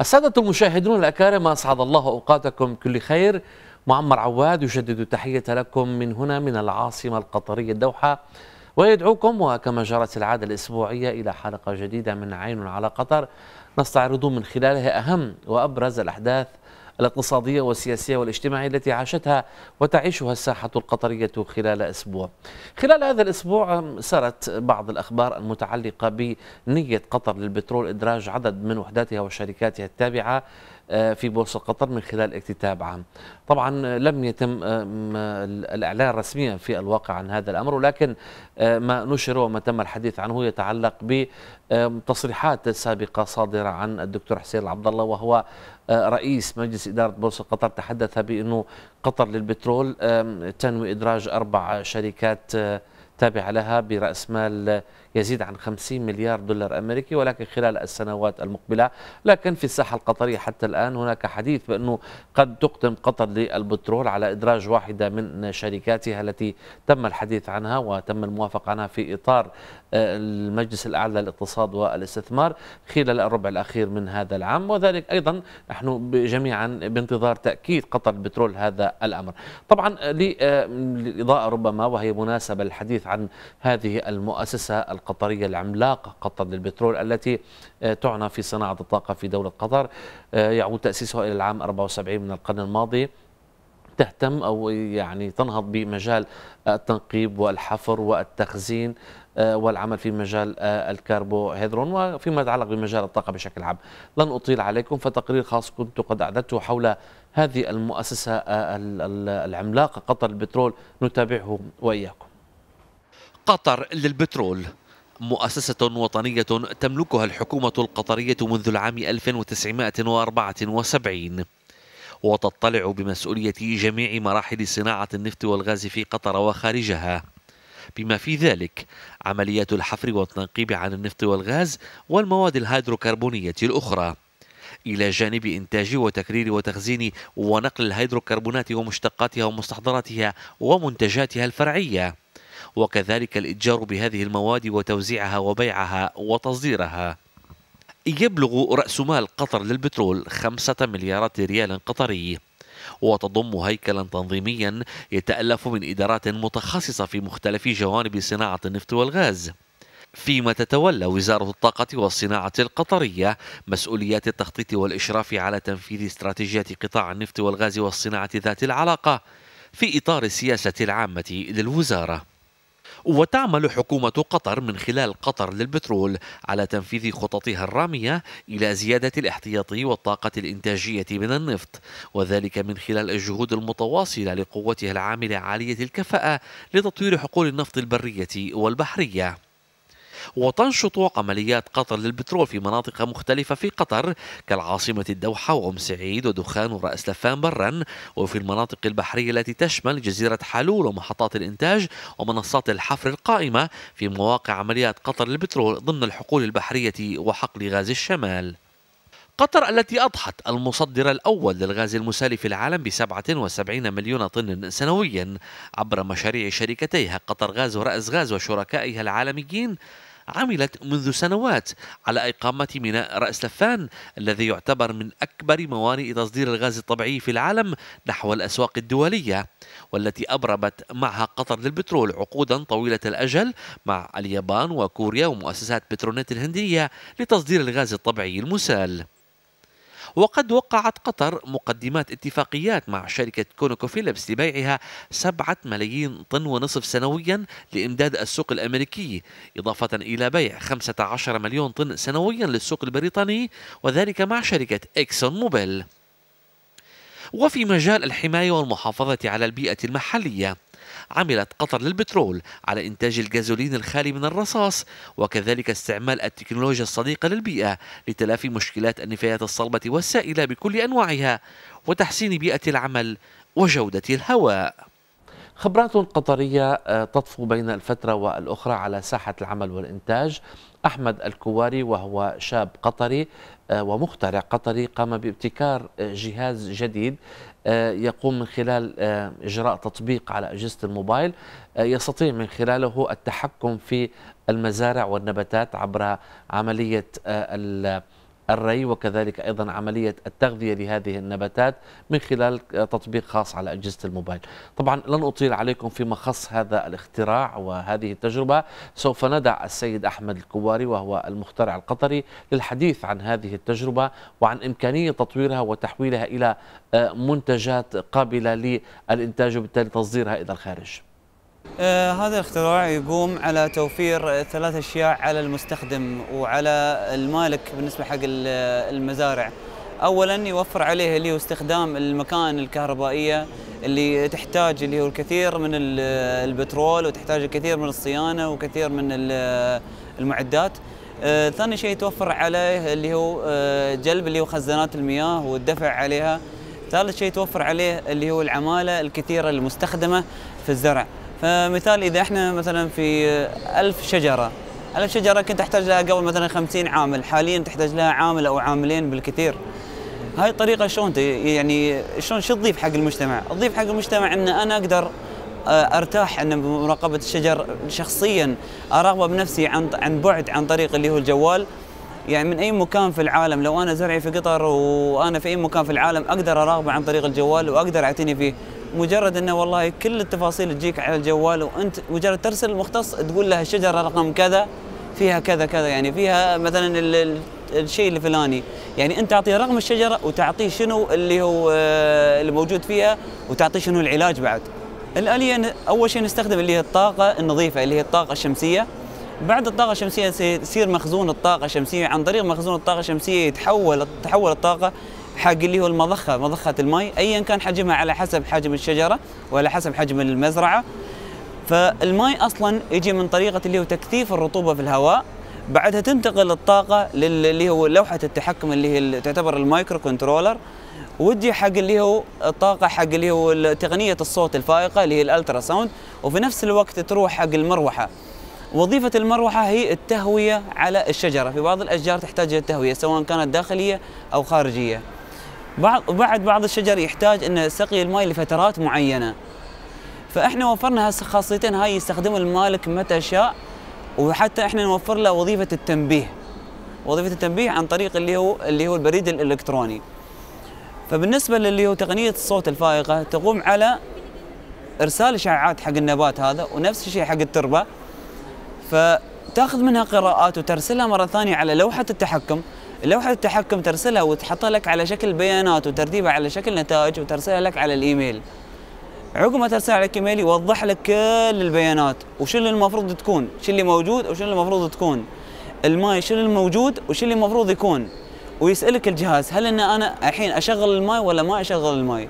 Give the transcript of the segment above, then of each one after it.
السادة المشاهدون الأكارم أسعد الله أوقاتكم كل خير معمر عواد يجدد تحية لكم من هنا من العاصمة القطرية الدوحة ويدعوكم وكما جرت العادة الأسبوعية إلى حلقة جديدة من عين على قطر نستعرض من خلالها أهم وأبرز الأحداث الاقتصادية والسياسية والاجتماعية التي عاشتها وتعيشها الساحة القطرية خلال أسبوع خلال هذا الأسبوع سرت بعض الأخبار المتعلقة بنية قطر للبترول إدراج عدد من وحداتها وشركاتها التابعة آه، في بورصة قطر من خلال اكتتاب عام طبعا آه، لم يتم آه، الإعلان رسميا في الواقع عن هذا الأمر ولكن ما نشر وما تم الحديث عنه يتعلق بتصريحات سابقة صادرة عن الدكتور حسين عبد الله وهو رئيس مجلس إدارة بورصة قطر تحدث بأنه قطر للبترول تنوي إدراج أربع شركات تابعة لها برأس مال يزيد عن 50 مليار دولار أمريكي ولكن خلال السنوات المقبلة لكن في الساحة القطرية حتى الآن هناك حديث بأنه قد تقدم قطر للبترول على إدراج واحدة من شركاتها التي تم الحديث عنها وتم الموافقة عنها في إطار آه، المجلس الأعلى للاقتصاد والاستثمار خلال الربع الأخير من هذا العام وذلك أيضا نحن جميعا بانتظار تأكيد قطر البترول هذا الأمر طبعا للإضاءة آه، ربما وهي مناسبة الحديث عن هذه المؤسسة القطرية العملاقة قطر للبترول التي آه، تعنى في صناعة الطاقة في دولة قطر آه، يعود تأسيسها إلى العام 74 من القرن الماضي تهتم او يعني تنهض بمجال التنقيب والحفر والتخزين آه، والعمل في مجال الكربوهيدرون وفيما يتعلق بمجال الطاقه بشكل عام. لن اطيل عليكم فتقرير خاص كنت قد اعددته حول هذه المؤسسه العملاقه قطر البترول نتابعه واياكم. قطر للبترول مؤسسة وطنية تملكها الحكومة القطرية منذ العام 1974 وتطلع بمسؤولية جميع مراحل صناعة النفط والغاز في قطر وخارجها بما في ذلك عمليات الحفر والتنقيب عن النفط والغاز والمواد الهيدروكربونية الأخرى إلى جانب إنتاج وتكرير وتخزين ونقل الهيدروكربونات ومشتقاتها ومستحضراتها ومنتجاتها الفرعية وكذلك الإتجار بهذه المواد وتوزيعها وبيعها وتصديرها يبلغ رأس مال قطر للبترول خمسة مليارات ريال قطري وتضم هيكلا تنظيميا يتألف من إدارات متخصصة في مختلف جوانب صناعة النفط والغاز فيما تتولى وزارة الطاقة والصناعة القطرية مسؤوليات التخطيط والإشراف على تنفيذ استراتيجيات قطاع النفط والغاز والصناعة ذات العلاقة في إطار السياسة العامة للوزارة وتعمل حكومة قطر من خلال قطر للبترول على تنفيذ خططها الرامية إلى زيادة الاحتياطي والطاقة الإنتاجية من النفط وذلك من خلال الجهود المتواصلة لقوتها العاملة عالية الكفاءة لتطوير حقول النفط البرية والبحرية وتنشط عمليات قطر للبترول في مناطق مختلفة في قطر كالعاصمة الدوحة وأم سعيد ودخان ورأس لفان برا وفي المناطق البحرية التي تشمل جزيرة حلول ومحطات الإنتاج ومنصات الحفر القائمة في مواقع عمليات قطر للبترول ضمن الحقول البحرية وحقل غاز الشمال قطر التي أضحت المصدر الأول للغاز المسال في العالم ب 77 مليون طن سنويا عبر مشاريع شركتيها قطر غاز ورأس غاز وشركائها العالميين عملت منذ سنوات على إقامة ميناء رأس لفان الذي يعتبر من أكبر موانئ تصدير الغاز الطبيعي في العالم نحو الأسواق الدولية والتي أبرمت معها قطر للبترول عقودا طويلة الأجل مع اليابان وكوريا ومؤسسات بترونيت الهندية لتصدير الغاز الطبيعي المسال وقد وقعت قطر مقدمات اتفاقيات مع شركة فيليبس لبيعها سبعة ملايين طن ونصف سنويا لإمداد السوق الأمريكي إضافة إلى بيع 15 مليون طن سنويا للسوق البريطاني وذلك مع شركة إكسون موبيل وفي مجال الحماية والمحافظة على البيئة المحلية عملت قطر للبترول على إنتاج الجازولين الخالي من الرصاص وكذلك استعمال التكنولوجيا الصديقة للبيئة لتلافي مشكلات النفايات الصلبة والسائلة بكل أنواعها وتحسين بيئة العمل وجودة الهواء خبرات قطرية آه، تطفو بين الفترة والأخرى على ساحة العمل والإنتاج أحمد الكواري وهو شاب قطري آه، ومخترع قطري قام بابتكار آه، جهاز جديد آه، يقوم من خلال آه، إجراء تطبيق على أجهزة الموبايل آه، يستطيع من خلاله التحكم في المزارع والنباتات عبر عملية الري وكذلك أيضا عملية التغذية لهذه النباتات من خلال تطبيق خاص على أجهزة الموبايل طبعا لن أطيل عليكم فيما خص هذا الاختراع وهذه التجربة سوف ندع السيد أحمد الكواري وهو المخترع القطري للحديث عن هذه التجربة وعن إمكانية تطويرها وتحويلها إلى منتجات قابلة للإنتاج وبالتالي تصديرها إلى الخارج آه، هذا الاختراع يقوم على توفير ثلاث اشياء على المستخدم وعلى المالك بالنسبه حق المزارع. اولا يوفر عليه اللي هو استخدام المكائن الكهربائيه اللي تحتاج اللي هو الكثير من البترول وتحتاج الكثير من الصيانه وكثير من المعدات. آه، ثاني شيء يتوفر عليه اللي هو آه، جلب اللي هو خزانات المياه والدفع عليها. ثالث شيء يتوفر عليه اللي هو العماله الكثيره المستخدمه في الزرع. فمثال إذا إحنا مثلا في ألف شجرة ألف شجرة كنت أحتاج لها قبل مثلا 50 عامل حاليا تحتاج لها عامل أو عاملين بالكثير هاي الطريقة شلون يعني شلون شو تضيف حق المجتمع؟ تضيف حق المجتمع أن أنا أقدر آه، ارتاح ان بمراقبه الشجر شخصيا اراقبه بنفسي عن عن بعد عن طريق اللي هو الجوال يعني من اي مكان في العالم لو انا زرعي في قطر وانا في اي مكان في العالم اقدر اراقبه عن طريق الجوال واقدر اعتني فيه مجرد انه والله كل التفاصيل تجيك على الجوال وانت مجرد ترسل المختص تقول له الشجره رقم كذا فيها كذا كذا يعني فيها مثلا الشيء الفلاني يعني انت تعطيه رقم الشجره وتعطيه شنو اللي هو آه، اللي موجود فيها وتعطيه شنو العلاج بعد الاليه اول شيء نستخدم اللي هي الطاقه النظيفه اللي هي الطاقه الشمسيه بعد الطاقة الشمسية سيصير مخزون الطاقة الشمسية عن طريق مخزون الطاقة الشمسية يتحول تحول الطاقة حق اللي هو المضخه مضخه المي ايا كان حجمها على حسب حجم الشجره وعلى حسب حجم المزرعه فالماي اصلا يجي من طريقه اللي هو تكثيف الرطوبه في الهواء بعدها تنتقل الطاقه اللي هو لوحه التحكم اللي هي تعتبر المايكرو كنترولر ودي حق اللي هو الطاقه حق اللي هو تقنيه الصوت الفائقه اللي هي الالترا ساوند وفي نفس الوقت تروح حق المروحه وظيفة المروحة هي التهوية على الشجرة في بعض الأشجار تحتاج إلى التهوية سواء كانت داخلية أو خارجية بعض بعد بعض الشجر يحتاج انه سقي الماء لفترات معينه فاحنا وفرنا هالخاصيتين هاي يستخدمها المالك متى شاء وحتى احنا نوفر له وظيفه التنبيه وظيفه التنبيه عن طريق اللي هو اللي هو البريد الالكتروني فبالنسبه للي هو تقنيه الصوت الفائقه تقوم على ارسال اشعاعات حق النبات هذا ونفس الشيء حق التربه فتاخذ منها قراءات وترسلها مره ثانيه على لوحه التحكم لوحة التحكم ترسلها وتحطها لك على شكل بيانات وترتيبها على شكل نتائج وترسلها لك على الإيميل عقب ما ترسلها على ايميل يوضح لك كل البيانات وش اللي المفروض تكون شو اللي موجود وش اللي المفروض تكون الماي شو اللي موجود وش اللي المفروض يكون ويسالك الجهاز هل ان انا الحين اشغل الماي ولا ما اشغل الماي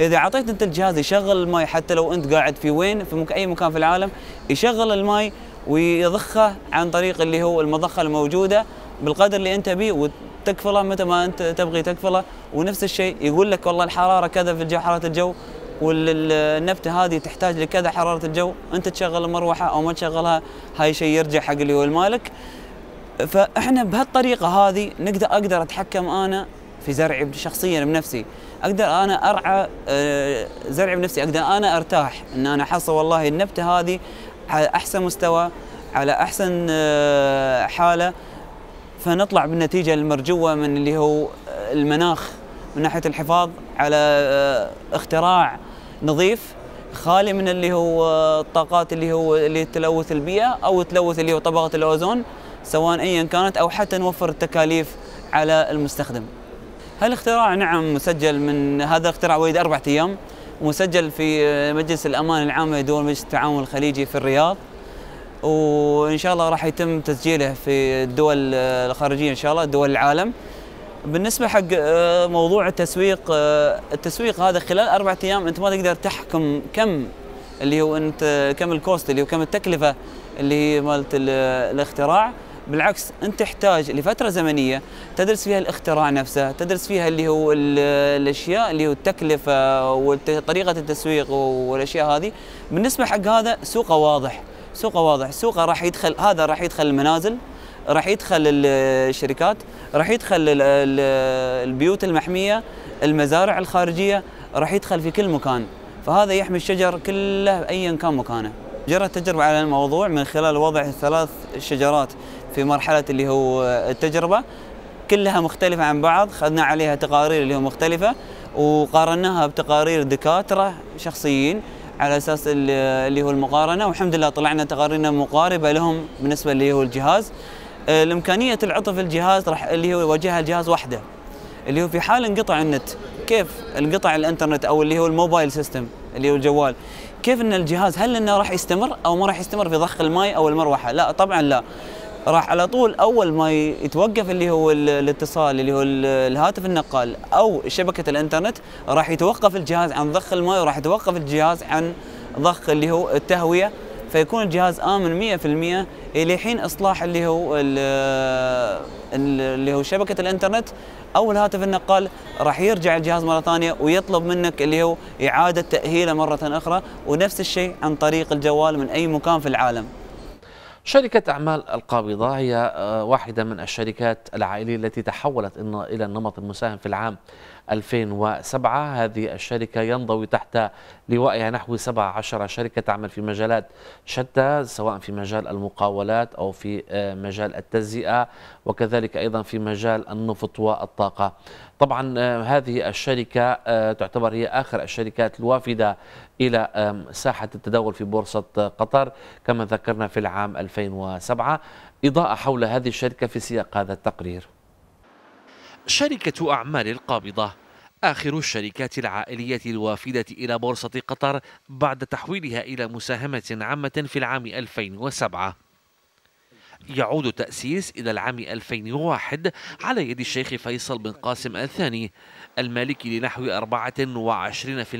اذا اعطيت انت الجهاز يشغل الماي حتى لو انت قاعد في وين في اي مكان في العالم يشغل الماي ويضخه عن طريق اللي هو المضخه الموجوده بالقدر اللي انت بيه وتكفله متى ما انت تبغي تكفله ونفس الشيء يقول لك والله الحراره كذا في الجو حراره الجو والنفط هذه تحتاج لكذا حراره الجو انت تشغل المروحه او ما تشغلها هاي شيء يرجع حق اللي هو المالك فاحنا بهالطريقه هذه نقدر اقدر اتحكم انا في زرعي شخصيا بنفسي اقدر انا ارعى آه، زرعي بنفسي اقدر انا ارتاح ان انا احصل والله النبته هذه على احسن مستوى على احسن آه، حاله فنطلع بالنتيجه المرجوه من اللي هو المناخ من ناحيه الحفاظ على آه، اختراع نظيف خالي من اللي هو الطاقات آه، اللي هو اللي تلوث البيئه او تلوث اللي هو طبقه الاوزون سواء ايا كانت او حتى نوفر التكاليف على المستخدم. هالاختراع نعم مسجل من هذا الاختراع ويد اربع ايام ومسجل في آه، مجلس الامان العام لدول مجلس التعاون الخليجي في الرياض وان شاء الله راح يتم تسجيله في الدول الخارجيه ان شاء الله دول العالم بالنسبه حق آه، موضوع التسويق آه، التسويق هذا خلال اربعة ايام انت ما تقدر تحكم كم اللي هو انت كم الكوست اللي هو كم التكلفه اللي هي مالت الاختراع بالعكس انت تحتاج لفتره زمنيه تدرس فيها الاختراع نفسه تدرس فيها اللي هو الاشياء اللي هو التكلفه وطريقه التسويق والاشياء هذه بالنسبه حق هذا سوقه واضح سوقه واضح سوقه راح يدخل هذا راح يدخل المنازل راح يدخل الشركات راح يدخل البيوت المحميه المزارع الخارجيه راح يدخل في كل مكان فهذا يحمي الشجر كله ايا كان مكانه جرت تجربة على الموضوع من خلال وضع ثلاث شجرات في مرحلة اللي هو التجربة كلها مختلفة عن بعض خذنا عليها تقارير اللي هو مختلفة وقارناها بتقارير دكاترة شخصيين على اساس اللي هو المقارنه والحمد لله طلعنا تقارير مقاربه لهم بالنسبه اللي هو الجهاز آه، الامكانيه العطف الجهاز راح اللي هو يواجهها الجهاز وحده اللي هو في حال انقطع النت كيف انقطع الانترنت او اللي هو الموبايل سيستم اللي هو الجوال كيف ان الجهاز هل انه راح يستمر او ما راح يستمر في ضخ الماء او المروحه لا طبعا لا راح على طول اول ما يتوقف اللي هو الاتصال اللي هو الهاتف النقال او شبكه الانترنت راح يتوقف الجهاز عن ضخ الماء وراح يتوقف الجهاز عن ضخ اللي هو التهويه فيكون الجهاز امن 100% الى حين اصلاح اللي هو اللي هو شبكه الانترنت او الهاتف النقال راح يرجع الجهاز مره ثانيه ويطلب منك اللي هو اعاده تاهيله مره اخرى ونفس الشيء عن طريق الجوال من اي مكان في العالم شركة أعمال القابضة هي آه، واحدة من الشركات العائلية التي تحولت إلى النمط المساهم في العام 2007 هذه الشركة ينضوي تحت لوائها نحو 17 شركة تعمل في مجالات شتى سواء في مجال المقاولات أو في آه، مجال التجزئة وكذلك أيضا في مجال النفط والطاقة طبعا آه، هذه الشركة آه، تعتبر هي آخر الشركات الوافدة إلى ساحة التداول في بورصة قطر كما ذكرنا في العام 2007 إضاءة حول هذه الشركة في سياق هذا التقرير شركة أعمال القابضة آخر الشركات العائلية الوافدة إلى بورصة قطر بعد تحويلها إلى مساهمة عامة في العام 2007 يعود تأسيس إلى العام 2001 على يد الشيخ فيصل بن قاسم الثاني المالك لنحو 24%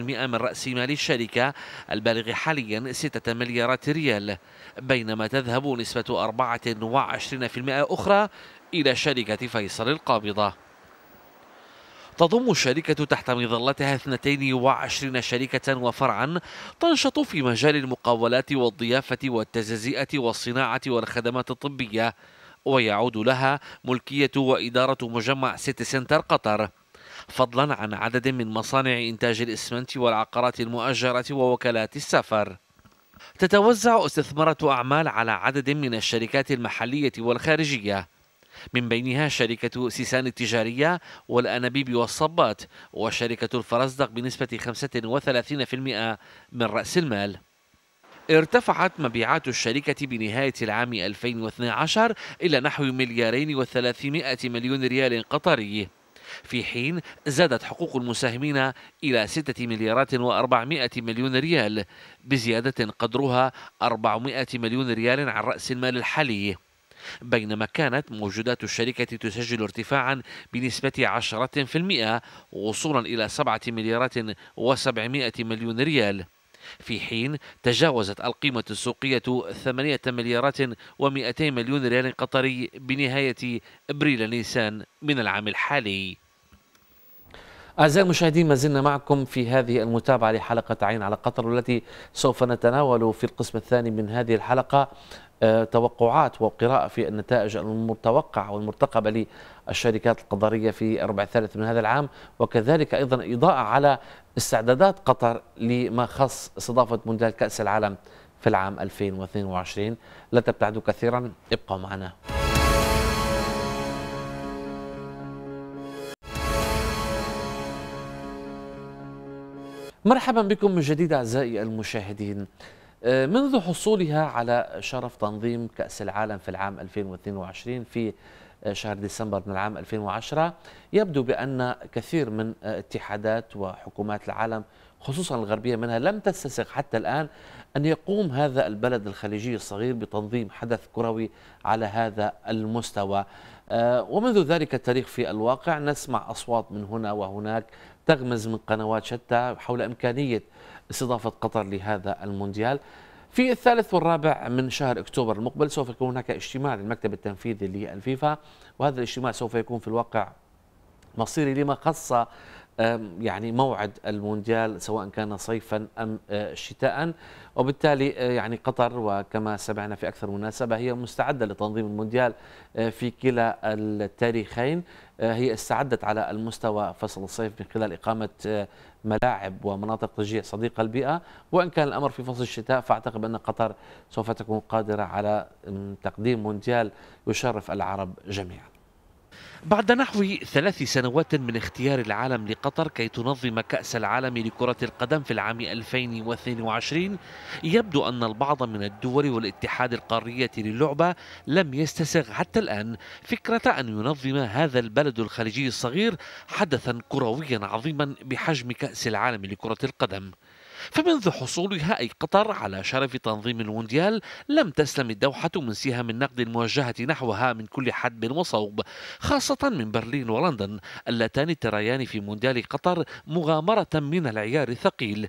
من رأس مال الشركة البالغ حاليا 6 مليارات ريال بينما تذهب نسبة 24% أخرى إلى شركة فيصل القابضة تضم الشركة تحت مظلتها 22 شركة وفرعا تنشط في مجال المقاولات والضيافة والتجزئة والصناعة والخدمات الطبية ويعود لها ملكية وإدارة مجمع سيتي سنتر قطر فضلا عن عدد من مصانع إنتاج الإسمنت والعقارات المؤجرة ووكالات السفر تتوزع استثمارة أعمال على عدد من الشركات المحلية والخارجية من بينها شركة سيسان التجارية والأنابيب والصبات وشركة الفرزدق بنسبة 35% من رأس المال ارتفعت مبيعات الشركة بنهاية العام 2012 إلى نحو مليارين وثلاثمائة مليون ريال قطري في حين زادت حقوق المساهمين إلى 6 مليارات و400 مليون ريال بزيادة قدرها 400 مليون ريال عن رأس المال الحالي بينما كانت موجودات الشركة تسجل ارتفاعا بنسبة 10% وصولا إلى 7 مليارات و700 مليون ريال في حين تجاوزت القيمة السوقية 8 مليارات و200 مليون ريال قطري بنهاية أبريل نيسان من العام الحالي أعزائي المشاهدين ما زلنا معكم في هذه المتابعة لحلقة عين على قطر والتي سوف نتناول في القسم الثاني من هذه الحلقة آه، توقعات وقراءة في النتائج المتوقعة والمرتقبة للشركات القطرية في الربع الثالث من هذا العام وكذلك أيضا إضاءة على استعدادات قطر لما خص استضافة مونديال كأس العالم في العام 2022 لا تبتعدوا كثيرا ابقوا معنا مرحبا بكم من جديد أعزائي المشاهدين آه، منذ حصولها على شرف تنظيم كأس العالم في العام 2022 في آه، شهر ديسمبر من العام 2010 يبدو بأن كثير من اتحادات وحكومات العالم خصوصا الغربية منها لم تستسغ حتى الآن أن يقوم هذا البلد الخليجي الصغير بتنظيم حدث كروي على هذا المستوى آه، ومنذ ذلك التاريخ في الواقع نسمع أصوات من هنا وهناك تغمز من قنوات شتى حول إمكانية استضافة قطر لهذا المونديال في الثالث والرابع من شهر أكتوبر المقبل سوف يكون هناك اجتماع للمكتب التنفيذي للفيفا وهذا الاجتماع سوف يكون في الواقع مصيري لما خص يعني موعد المونديال سواء كان صيفا ام آه، شتاء وبالتالي آه، يعني قطر وكما سمعنا في اكثر مناسبه هي مستعده لتنظيم المونديال آه، في كلا التاريخين هي استعدت على المستوى فصل الصيف من خلال اقامه ملاعب ومناطق تشجيع صديقه للبيئه وان كان الامر في فصل الشتاء فاعتقد ان قطر سوف تكون قادره على تقديم مونديال يشرف العرب جميعا بعد نحو ثلاث سنوات من اختيار العالم لقطر كي تنظم كأس العالم لكرة القدم في العام 2022 يبدو أن البعض من الدول والاتحاد القارية للعبة لم يستسغ حتى الآن فكرة أن ينظم هذا البلد الخليجي الصغير حدثا كرويا عظيما بحجم كأس العالم لكرة القدم فمنذ حصولها أي قطر على شرف تنظيم المونديال لم تسلم الدوحة من سهام النقد الموجهة نحوها من كل حدب وصوب خاصة من برلين ولندن اللتان تريان في مونديال قطر مغامرة من العيار الثقيل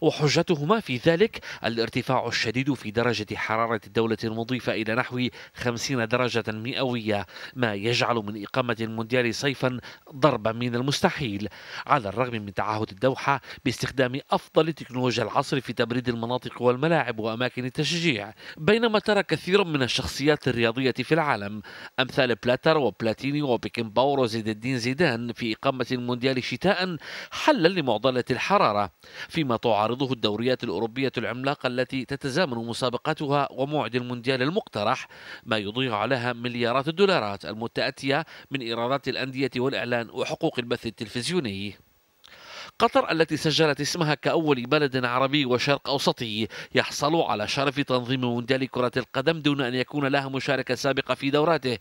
وحجتهما في ذلك الارتفاع الشديد في درجة حرارة الدولة المضيفة إلى نحو 50 درجة مئوية ما يجعل من إقامة المونديال صيفا ضربا من المستحيل على الرغم من تعهد الدوحة باستخدام أفضل تكنولوجيا التكنولوجيا العصر في تبريد المناطق والملاعب وأماكن التشجيع بينما ترى كثيرا من الشخصيات الرياضية في العالم أمثال بلاتر وبلاتيني باور وزيد الدين زيدان في إقامة المونديال شتاء حلا لمعضلة الحرارة فيما تعارضه الدوريات الأوروبية العملاقة التي تتزامن مسابقاتها وموعد المونديال المقترح ما يضيع عليها مليارات الدولارات المتأتية من إيرادات الأندية والإعلان وحقوق البث التلفزيوني قطر التي سجلت اسمها كأول بلد عربي وشرق أوسطي يحصل على شرف تنظيم مونديال كرة القدم دون أن يكون لها مشاركة سابقة في دوراته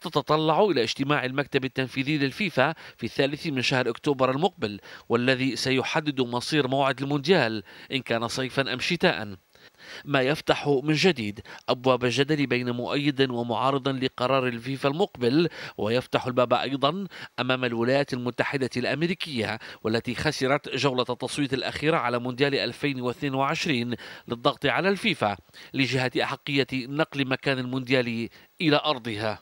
تتطلع إلى اجتماع المكتب التنفيذي للفيفا في الثالث من شهر أكتوبر المقبل والذي سيحدد مصير موعد المونديال إن كان صيفا أم شتاء ما يفتح من جديد أبواب الجدل بين مؤيد ومعارض لقرار الفيفا المقبل ويفتح الباب أيضا أمام الولايات المتحدة الأمريكية والتي خسرت جولة التصويت الأخيرة على مونديال 2022 للضغط على الفيفا لجهة أحقية نقل مكان المونديال إلى أرضها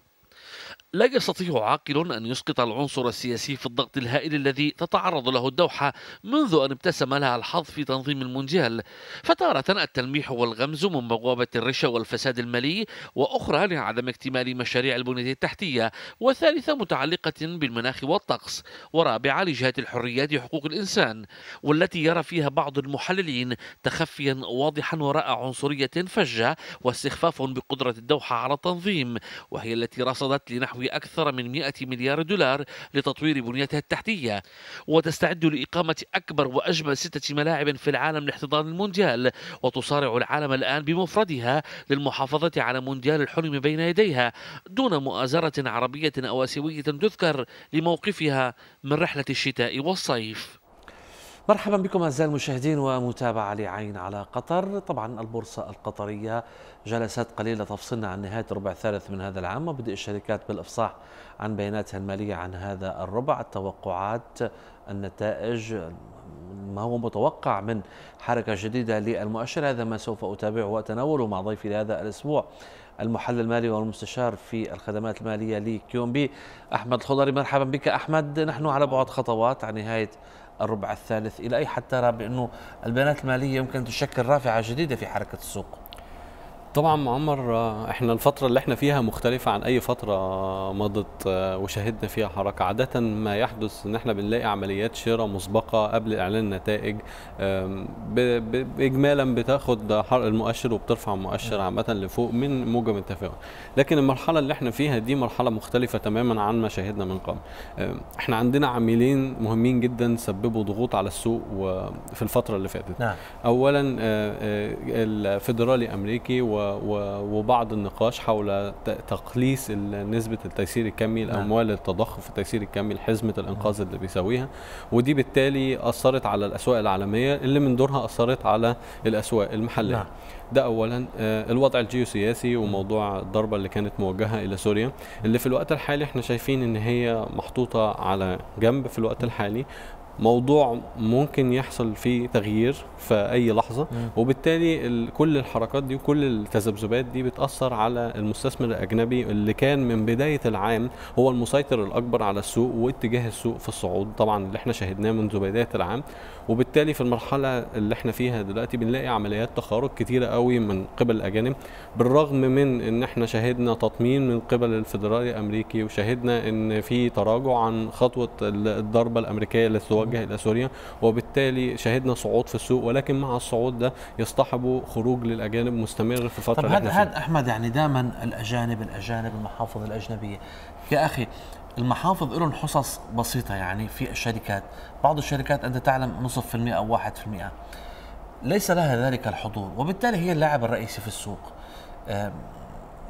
لا يستطيع عاقل أن يسقط العنصر السياسي في الضغط الهائل الذي تتعرض له الدوحة منذ أن ابتسم لها الحظ في تنظيم المونديال فتارة التلميح والغمز من بوابة الرشا والفساد المالي وأخرى لعدم اكتمال مشاريع البنية التحتية وثالثة متعلقة بالمناخ والطقس ورابعة لجهة الحريات حقوق الإنسان والتي يرى فيها بعض المحللين تخفيا واضحا وراء عنصرية فجة واستخفاف بقدرة الدوحة على التنظيم وهي التي رصدت لنحو تستثوي أكثر من 100 مليار دولار لتطوير بنيتها التحتية وتستعد لإقامة أكبر وأجمل ستة ملاعب في العالم لاحتضان المونديال وتصارع العالم الآن بمفردها للمحافظة على مونديال الحلم بين يديها دون مؤازرة عربية أو آسيوية تذكر لموقفها من رحلة الشتاء والصيف مرحبا بكم أعزائي المشاهدين ومتابعة لعين على قطر طبعا البورصة القطرية جلسات قليلة تفصلنا عن نهاية الربع الثالث من هذا العام وبدء الشركات بالإفصاح عن بياناتها المالية عن هذا الربع التوقعات النتائج ما هو متوقع من حركة جديدة للمؤشر هذا ما سوف أتابعه وأتناوله مع ضيفي لهذا الأسبوع المحلل المالي والمستشار في الخدمات المالية لكيومبي أحمد الخضري مرحبا بك أحمد نحن على بعد خطوات عن نهاية الربع الثالث الى اي حتى ترى بانه البيانات الماليه يمكن تشكل رافعه جديده في حركه السوق طبعا معمر احنا الفترة اللي احنا فيها مختلفة عن أي فترة مضت وشهدنا فيها حركة عادة ما يحدث إن احنا بنلاقي عمليات شراء مسبقة قبل إعلان النتائج إجمالا بتاخد حرق المؤشر وبترفع المؤشر عامة لفوق من موجب التفاؤل لكن المرحلة اللي احنا فيها دي مرحلة مختلفة تماما عن ما شاهدنا من قبل احنا عندنا عاملين مهمين جدا سببوا ضغوط على السوق في الفترة اللي فاتت نعم. أولا آه، آه، الفيدرالي الأمريكي و وبعض النقاش حول تقليص نسبه التيسير الكمي نعم. الاموال التضخم في التيسير الكمي حزمه الانقاذ اللي بيساويها ودي بالتالي اثرت على الاسواق العالميه اللي من دورها اثرت على الاسواق المحليه نعم. ده اولا آه، الوضع الجيوسياسي وموضوع الضربه اللي كانت موجهه الى سوريا اللي في الوقت الحالي احنا شايفين ان هي محطوطه على جنب في الوقت نعم. الحالي موضوع ممكن يحصل فيه تغيير في اي لحظه م. وبالتالي كل الحركات دي وكل التذبذبات دي بتاثر على المستثمر الاجنبي اللي كان من بدايه العام هو المسيطر الاكبر على السوق واتجاه السوق في الصعود طبعا اللي احنا شاهدناه منذ بدايه العام وبالتالي في المرحله اللي احنا فيها دلوقتي بنلاقي عمليات تخارج كتيره قوي من قبل الاجانب بالرغم من ان احنا شهدنا تطمين من قبل الفدرالي الامريكي وشهدنا ان في تراجع عن خطوه الضربه الامريكيه اللي توجه الى سوريا وبالتالي شهدنا صعود في السوق ولكن مع الصعود ده يصطحبه خروج للاجانب مستمر في فتره طب هذا احمد يعني دائما الاجانب الاجانب المحافظ الاجنبيه يا اخي المحافظ لهم حصص بسيطة يعني في الشركات بعض الشركات أنت تعلم نصف في المئة أو واحد في المئة ليس لها ذلك الحضور وبالتالي هي اللاعب الرئيسي في السوق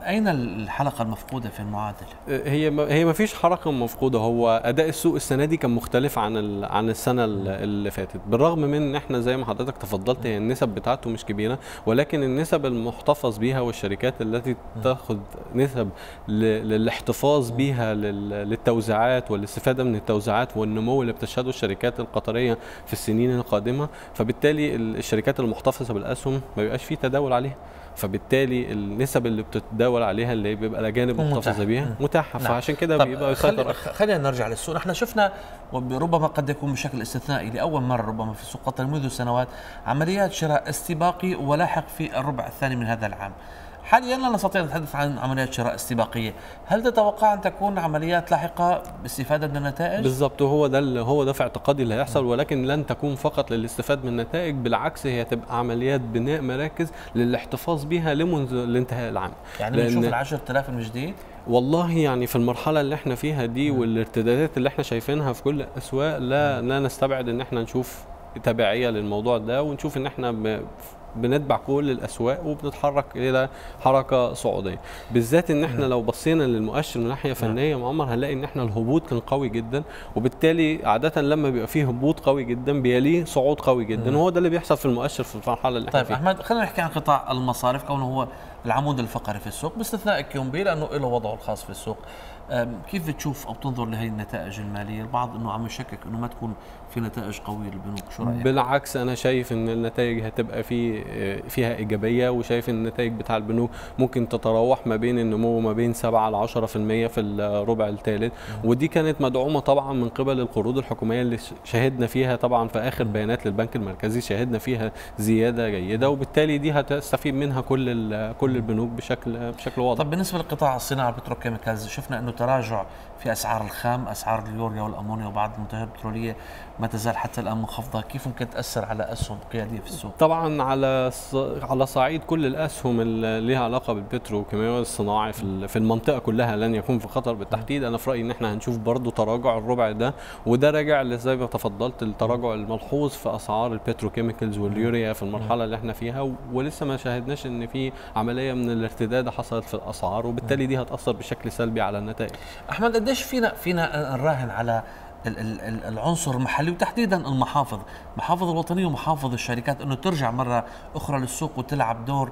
اين الحلقه المفقوده في المعادله هي ما هي ما فيش حركه مفقوده هو اداء السوق السنه دي كان مختلف عن عن السنه اللي فاتت بالرغم من ان احنا زي ما حضرتك تفضلت هي النسب بتاعته مش كبيره ولكن النسب المحتفظ بيها والشركات التي تاخد نسب للاحتفاظ بيها للتوزيعات والاستفاده من التوزيعات والنمو اللي بتشهده الشركات القطريه في السنين القادمه فبالتالي الشركات المحتفظه بالاسهم ما بيبقاش في تداول عليها فبالتالي النسب اللي بتتداول عليها اللي بيبقى الاجانب محتفظه بيها متاحه نعم. فعشان كده بيبقى يسيطر خل... خلينا نرجع للسوق احنا شفنا ربما قد يكون بشكل استثنائي لاول مره ربما في سوق قطر منذ سنوات عمليات شراء استباقي ولاحق في الربع الثاني من هذا العام حاليا لا نستطيع أن نتحدث عن عمليات شراء استباقية هل تتوقع أن تكون عمليات لاحقة باستفادة من النتائج؟ بالضبط هو ده هو ده في اعتقادي اللي هيحصل ولكن لن تكون فقط للاستفادة من النتائج بالعكس هي تبقى عمليات بناء مراكز للاحتفاظ بها لمنذ الانتهاء العام يعني بنشوف ال 10000 من جديد؟ والله يعني في المرحلة اللي احنا فيها دي والارتدادات اللي احنا شايفينها في كل الأسواق لا لا نستبعد ان احنا نشوف تبعية للموضوع ده ونشوف ان احنا بنتبع كل الاسواق وبنتحرك الى حركه صعوديه بالذات ان احنا لو بصينا للمؤشر من ناحيه فنيه معمر هنلاقي ان احنا الهبوط كان قوي جدا وبالتالي عاده لما بيبقى فيه هبوط قوي جدا بيليه صعود قوي جدا وهو ده اللي بيحصل في المؤشر في المرحله اللي احنا طيب احمد خلينا نحكي عن قطاع المصارف كونه هو العمود الفقري في السوق باستثناء كيومبي لانه له وضعه الخاص في السوق كيف بتشوف او تنظر لهي النتائج الماليه البعض انه عم يشكك انه ما تكون في نتائج قويه للبنوك شو رايك؟ بالعكس انا شايف ان النتائج هتبقى في فيها ايجابيه وشايف ان النتائج بتاع البنوك ممكن تتراوح ما بين النمو ما بين 7 ل 10% في الربع الثالث ودي كانت مدعومه طبعا من قبل القروض الحكوميه اللي شهدنا فيها طبعا في اخر بيانات للبنك المركزي شهدنا فيها زياده جيده وبالتالي دي هتستفيد منها كل كل البنوك بشكل بشكل واضح. طب بالنسبه لقطاع الصناعه البتروكيميكالز شفنا انه تراجع في اسعار الخام، اسعار اليوريا والامونيا وبعض المنتجات البتروليه ما تزال حتى الان منخفضه كيف ممكن تاثر على اسهم قياديه في السوق طبعا على على صعيد كل الاسهم اللي لها علاقه بالبترو والكيماوي الصناعي في المنطقه كلها لن يكون في خطر بالتحديد انا في رايي ان احنا هنشوف برضو تراجع الربع ده وده راجع زي ما تفضلت التراجع الملحوظ في اسعار البتروكيميكلز واليوريا في المرحله اللي احنا فيها ولسه ما شاهدناش ان في عمليه من الارتداد حصلت في الاسعار وبالتالي دي هتاثر بشكل سلبي على النتائج احمد قديش فينا فينا نراهن على العنصر المحلي وتحديدا المحافظ محافظ الوطنيه ومحافظ الشركات انه ترجع مره اخرى للسوق وتلعب دور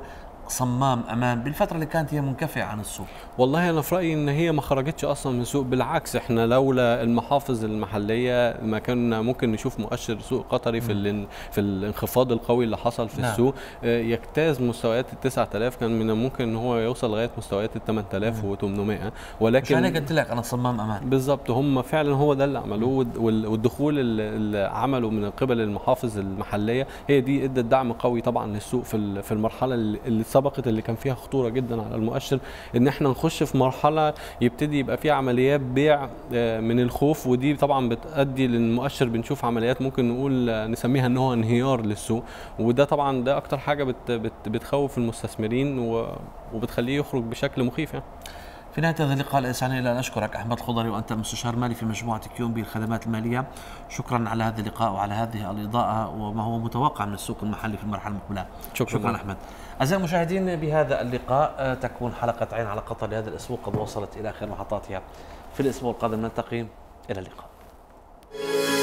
صمام امان بالفتره اللي كانت هي منكفئه عن السوق والله انا في رايي ان هي ما خرجتش اصلا من السوق بالعكس احنا لولا المحافظ المحليه ما كنا ممكن نشوف مؤشر سوق قطري في في الانخفاض القوي اللي حصل في نعم. السوق آه، يجتاز مستويات ال 9000 كان من الممكن ان هو يوصل لغايه مستويات ال 8800 ولكن مش انا قلت لك انا صمام امان بالظبط هم فعلا هو ده اللي عملوه والدخول اللي عمله من قبل المحافظ المحليه هي دي ادت دعم قوي طبعا للسوق في المرحله اللي طبقه اللي كان فيها خطوره جدا على المؤشر ان احنا نخش في مرحله يبتدي يبقى فيها عمليات بيع آه، من الخوف ودي طبعا بتؤدي للمؤشر بنشوف عمليات ممكن نقول آه، نسميها ان هو انهيار للسوق وده طبعا ده اكتر حاجه بت بت بتخوف المستثمرين وبتخليه يخرج بشكل مخيف يعني. في نهايه هذا اللقاء يسعني الى ان اشكرك احمد خضري وانت مستشار مالي في مجموعه كيوم بالخدمات الماليه شكرا على هذا اللقاء وعلى هذه الاضاءه وما هو متوقع من السوق المحلي في المرحله المقبله شكرا, شكرا, شكرا احمد أعزائي المشاهدين بهذا اللقاء آه، تكون حلقة عين على قطر لهذا الأسبوع قد وصلت إلى آخر محطاتها في الأسبوع القادم نلتقي إلى اللقاء